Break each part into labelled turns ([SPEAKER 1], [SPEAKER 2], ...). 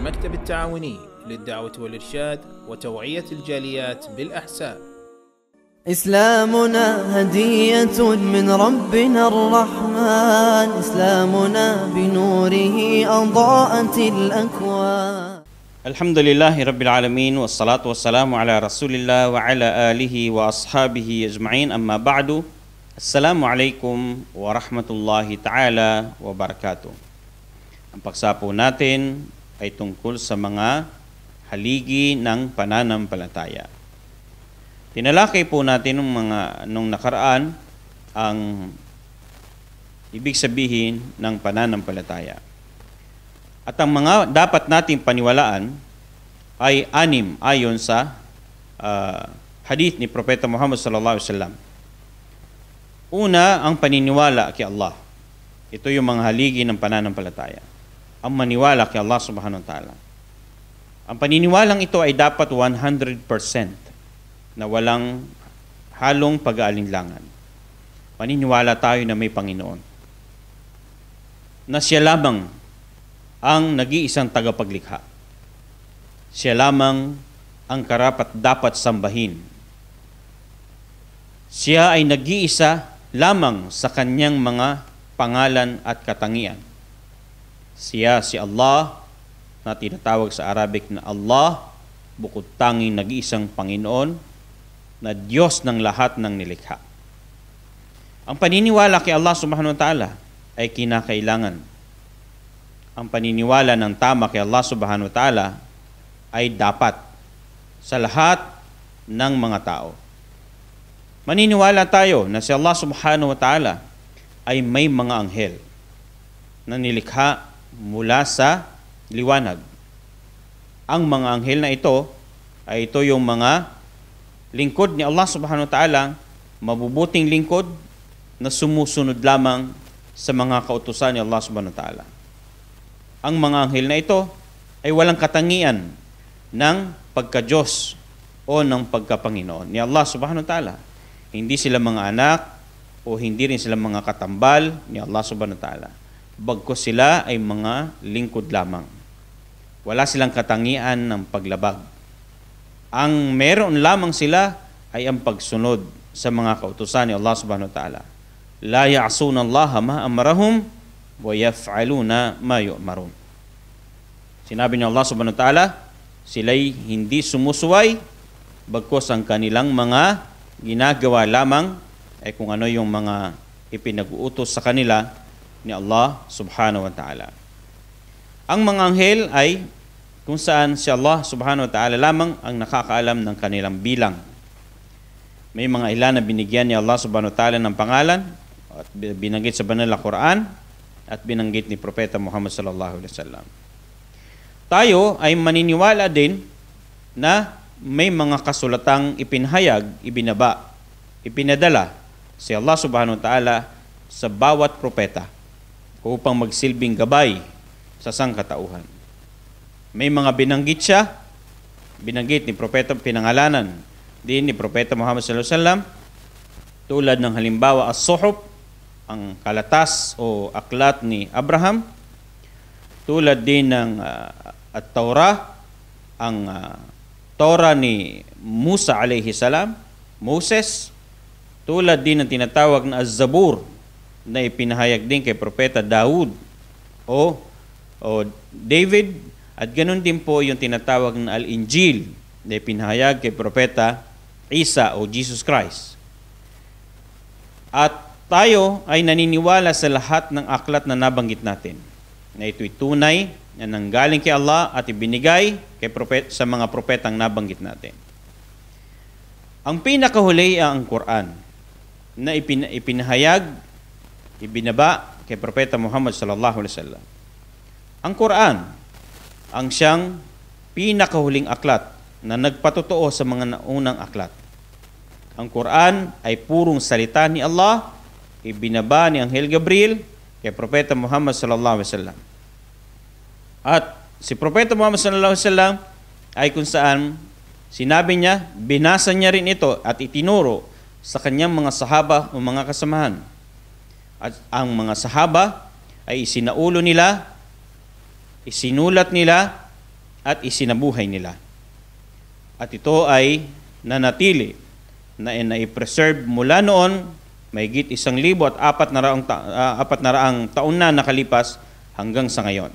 [SPEAKER 1] المكتب التعاوني للدعوة والإرشاد وتوعية الجاليات بالأحساء إسلامنا هدية من ربنا الرحمن إسلامنا بنوره أضاءت الأكوان الحمد لله رب العالمين والصلاة والسلام على رسول الله وعلى آله وأصحابه أجمعين أما بعد السلام عليكم ورحمة الله تعالى وبركاته Ang paksa po natin ay tungkol sa mga haligi ng pananampalataya. Tinalakay po natin nung, mga, nung nakaraan ang ibig sabihin ng pananampalataya. At ang mga dapat nating paniwalaan ay anim ayon sa uh, hadith ni Propeta Muhammad sallallahu alaihi wasallam. Una, ang paniniwala kay Allah. Ito yung mga haligi ng pananampalataya ang maniwala kay Allah subhanahu wa ta'ala. Ang paniniwalang ito ay dapat 100% na walang halong pag-aalinlangan. Paniniwala tayo na may Panginoon. Na siya lamang ang nag-iisang tagapaglikha. Siya lamang ang karapat dapat sambahin. Siya ay nag-iisa lamang sa kanyang mga pangalan at katangian siya si Allah na tinatawag sa Arabic na Allah, bukod tanging nag-iisang Panginoon na Diyos ng lahat ng nilikha. Ang paniniwala kay Allah subhanahu wa ta'ala ay kinakailangan. Ang paniniwala ng tama kay Allah subhanahu wa ta'ala ay dapat sa lahat ng mga tao. Maniniwala tayo na si Allah subhanahu wa ta'ala ay may mga anghel na nilikha mula sa liwanag. Ang mga anghel na ito ay ito yung mga lingkod ni Allah subhanahu wa ta'ala, mabubuting lingkod na sumusunod lamang sa mga kautusan ni Allah subhanahu wa ta'ala. Ang mga anghel na ito ay walang katangian ng pagka pagkadyos o ng pagkapanginoon ni Allah subhanahu wa ta'ala. Hindi sila mga anak o hindi rin sila mga katambal ni Allah subhanahu wa ta'ala bagkos sila ay mga lingkod lamang. Wala silang katangian ng paglabag. Ang meron lamang sila ay ang pagsunod sa mga kautusan ni Allah subhanahu wa ta'ala. La ya'suna Allah ma amarahum wa yaf'aluna ma yu'marun. Sinabi ni Allah subhanahu wa ta'ala, sila'y hindi sumusuway bagkos ang kanilang mga ginagawa lamang ay kung ano yung mga ipinag-uutos sa kanila ni Allah subhanahu wa ta'ala. Ang mga anghel ay kung saan si Allah subhanahu wa ta'ala lamang ang nakakaalam ng kanilang bilang. May mga ilan na binigyan ni Allah subhanahu wa ta'ala ng pangalan at binanggit sa banal na Quran at binanggit ni Propeta Muhammad sallallahu alaihi wasallam. Tayo ay maniniwala din na may mga kasulatang ipinahayag, ibinaba, ipinadala si Allah subhanahu wa ta'ala sa bawat propeta upang magsilbing gabay sa sangkatauhan. May mga binanggit siya, binanggit ni Propeta pinangalanan din ni Propeta Muhammad sallallahu alaihi wasallam tulad ng halimbawa as-suhuf ang kalatas o aklat ni Abraham tulad din ng uh, at-Taurah ang uh, Torah ni Musa alayhi salam Moses tulad din ng tinatawag na az-Zabur na ipinahayag din kay Propeta Daud o, o David at ganun din po yung tinatawag na Al-Injil na ipinahayag kay Propeta Isa o Jesus Christ. At tayo ay naniniwala sa lahat ng aklat na nabanggit natin na ito'y tunay na nanggaling kay Allah at ibinigay kay propet, sa mga propetang nabanggit natin. Ang pinakahuli ang Quran na ipin, ipinahayag ibinaba kay Propeta Muhammad sallallahu alaihi wasallam. Ang Quran ang siyang pinakahuling aklat na nagpatotoo sa mga naunang aklat. Ang Quran ay purong salita ni Allah, ibinaba ni Anghel Gabriel kay Propeta Muhammad sallallahu alaihi wasallam. At si Propeta Muhammad sallallahu alaihi wasallam ay kung saan sinabi niya, binasa niya rin ito at itinuro sa kanyang mga sahaba o mga kasamahan. At ang mga sahaba ay isinaulo nila, isinulat nila, at isinabuhay nila. At ito ay nanatili na ina-preserve mula noon, mayigit isang libo at apat na raang, ta- uh, apat na raang taon na nakalipas hanggang sa ngayon.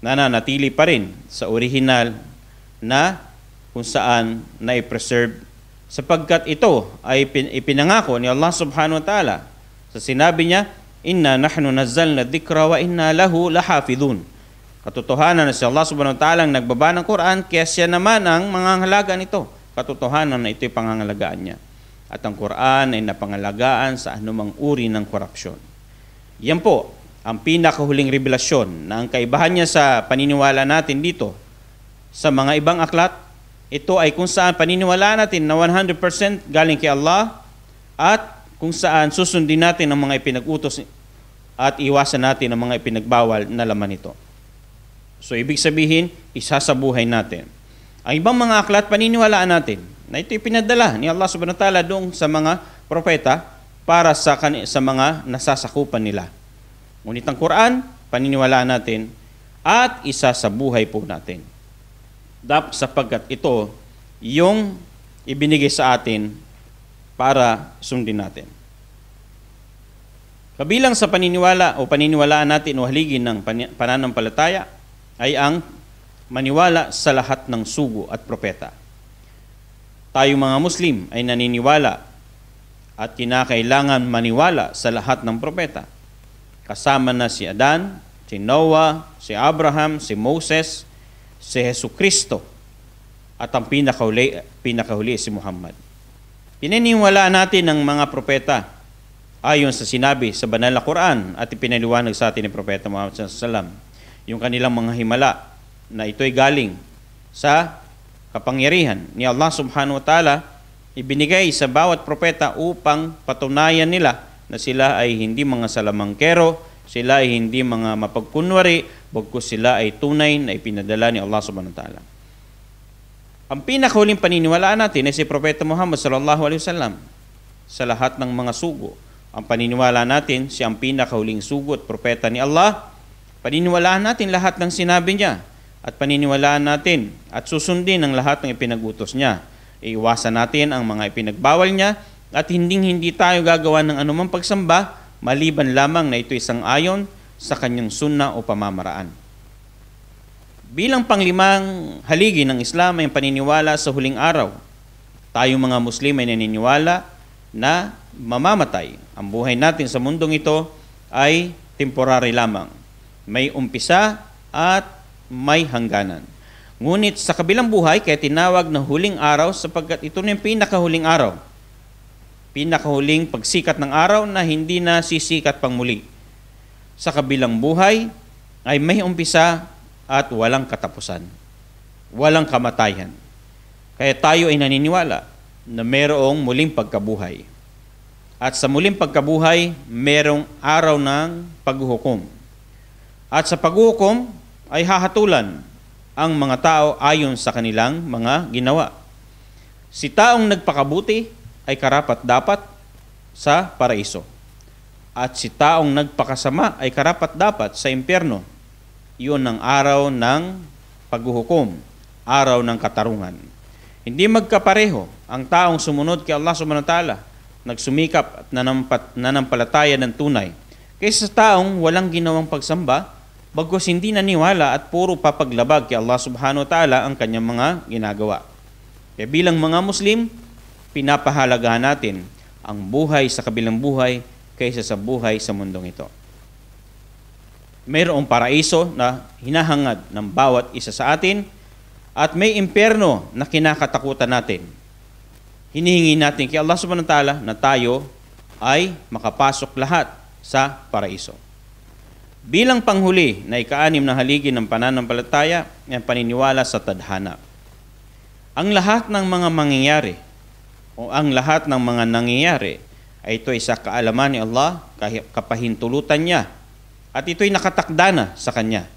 [SPEAKER 1] Nananatili pa rin sa orihinal na kung saan i-preserve sapagkat ito ay ipinangako ni Allah subhanahu wa ta'ala So sinabi niya, Inna nahnu nazzalna dhikra wa inna lahu lahafidun. Katotohanan na si Allah subhanahu wa ta'ala ang nagbaba ng Quran, kaya siya naman ang mangangalaga nito. Katotohanan na ito'y pangangalagaan niya. At ang Quran ay napangalagaan sa anumang uri ng korupsyon. Yan po ang pinakahuling revelasyon na ang kaibahan niya sa paniniwala natin dito sa mga ibang aklat, ito ay kung saan paniniwala natin na 100% galing kay Allah at kung saan susundin natin ang mga ipinag-utos at iwasan natin ang mga ipinagbawal na laman nito. So ibig sabihin, isa sa buhay natin. Ang ibang mga aklat, paniniwalaan natin na ito'y pinadala ni Allah subhanahu wa ta'ala doon sa mga propeta para sa, sa mga nasasakupan nila. Ngunit ang Quran, paniniwalaan natin, at isa sa buhay po natin. Dap sapagkat ito yung ibinigay sa atin para sundin natin. Kabilang sa paniniwala o paniniwalaan natin o haligin ng pananampalataya ay ang maniwala sa lahat ng sugo at propeta. Tayo mga Muslim ay naniniwala at kinakailangan maniwala sa lahat ng propeta. Kasama na si Adan, si Noah, si Abraham, si Moses, si Heso Kristo at ang pinakahuli, pinakahuli si Muhammad. Pininiwala natin ng mga propeta ayon sa sinabi sa banal na Quran at ipinaliwanag sa atin ni Propeta Muhammad sallam yung kanilang mga himala na ito'y galing sa kapangyarihan ni Allah subhanahu wa ta'ala ibinigay sa bawat propeta upang patunayan nila na sila ay hindi mga salamangkero, sila ay hindi mga mapagkunwari, bagkus sila ay tunay na ipinadala ni Allah subhanahu wa ta'ala. Ang pinakahuling paniniwalaan natin ay si Propeta Muhammad sallallahu alaihi wasallam sa lahat ng mga sugo. Ang paniniwala natin, si ang pinakahuling sugo at propeta ni Allah. Paniniwalaan natin lahat ng sinabi niya at paniniwalaan natin at susundin ang lahat ng ipinagutos niya. Iiwasan natin ang mga ipinagbawal niya at hindi hindi tayo gagawa ng anumang pagsamba maliban lamang na ito isang ayon sa kanyang sunna o pamamaraan. Bilang panglimang haligi ng Islam ay ang paniniwala sa huling araw. Tayong mga Muslim ay naniniwala na mamamatay. Ang buhay natin sa mundong ito ay temporary lamang. May umpisa at may hangganan. Ngunit sa kabilang buhay, kaya tinawag na huling araw sapagkat ito na yung pinakahuling araw. Pinakahuling pagsikat ng araw na hindi na sisikat pang muli. Sa kabilang buhay ay may umpisa at walang katapusan. Walang kamatayan. Kaya tayo ay naniniwala na merong muling pagkabuhay. At sa muling pagkabuhay, merong araw ng paghuhukom. At sa paghuhukom ay hahatulan ang mga tao ayon sa kanilang mga ginawa. Si taong nagpakabuti ay karapat dapat sa paraiso. At si taong nagpakasama ay karapat dapat sa impyerno. Iyon ang araw ng paghuhukom, araw ng katarungan. Hindi magkapareho ang taong sumunod kay Allah subhanahu wa ta'ala, nagsumikap at nanampat, nanampalataya ng tunay, kaysa sa taong walang ginawang pagsamba, bagos hindi naniwala at puro papaglabag kay Allah subhanahu wa ta'ala ang kanyang mga ginagawa. Kaya bilang mga Muslim, pinapahalagahan natin ang buhay sa kabilang buhay kaysa sa buhay sa mundong ito mayroong paraiso na hinahangad ng bawat isa sa atin at may imperno na kinakatakutan natin. Hinihingi natin kay Allah subhanahu wa ta'ala na tayo ay makapasok lahat sa paraiso. Bilang panghuli na ikaanim na haligi ng pananampalataya ang paniniwala sa tadhana. Ang lahat ng mga mangyayari o ang lahat ng mga nangyayari ay ito ay sa kaalaman ni Allah, kapahintulutan niya at ito'y nakatakda na sa kanya.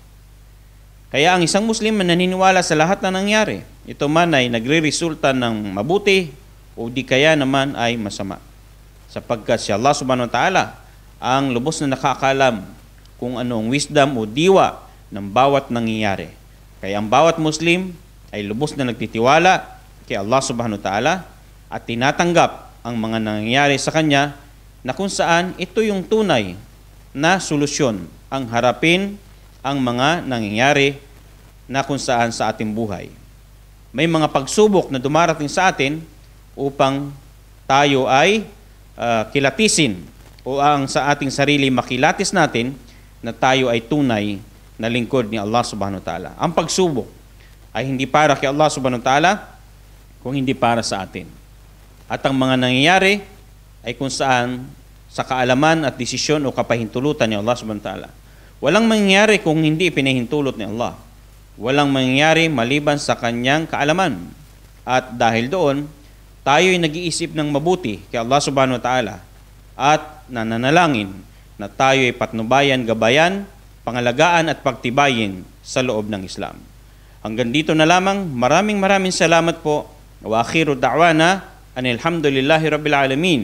[SPEAKER 1] Kaya ang isang Muslim na naniniwala sa lahat na nangyari, ito man ay nagre-resulta ng mabuti o di kaya naman ay masama. Sapagkat si Allah subhanahu wa ta'ala ang lubos na nakakalam kung anong wisdom o diwa ng bawat nangyayari. Kaya ang bawat Muslim ay lubos na nagtitiwala kay Allah subhanahu wa ta'ala at tinatanggap ang mga nangyayari sa kanya na kung saan ito yung tunay na solusyon ang harapin ang mga nangyayari na kung saan sa ating buhay. May mga pagsubok na dumarating sa atin upang tayo ay uh, kilatisin o ang sa ating sarili makilatis natin na tayo ay tunay na lingkod ni Allah subhanahu wa ta'ala. Ang pagsubok ay hindi para kay Allah subhanahu wa ta'ala kung hindi para sa atin. At ang mga nangyayari ay kung saan sa kaalaman at desisyon o kapahintulutan ni Allah subhanahu wa ta'ala. Walang mangyayari kung hindi pinahintulot ni Allah. Walang mangyayari maliban sa kanyang kaalaman. At dahil doon, tayo ay nag-iisip ng mabuti kay Allah subhanahu wa ta'ala at nananalangin na tayo ay patnubayan, gabayan, pangalagaan at pagtibayin sa loob ng Islam. Hanggang dito na lamang, maraming maraming salamat po. Wa akhiru da'wana, anilhamdulillahi rabbil alamin.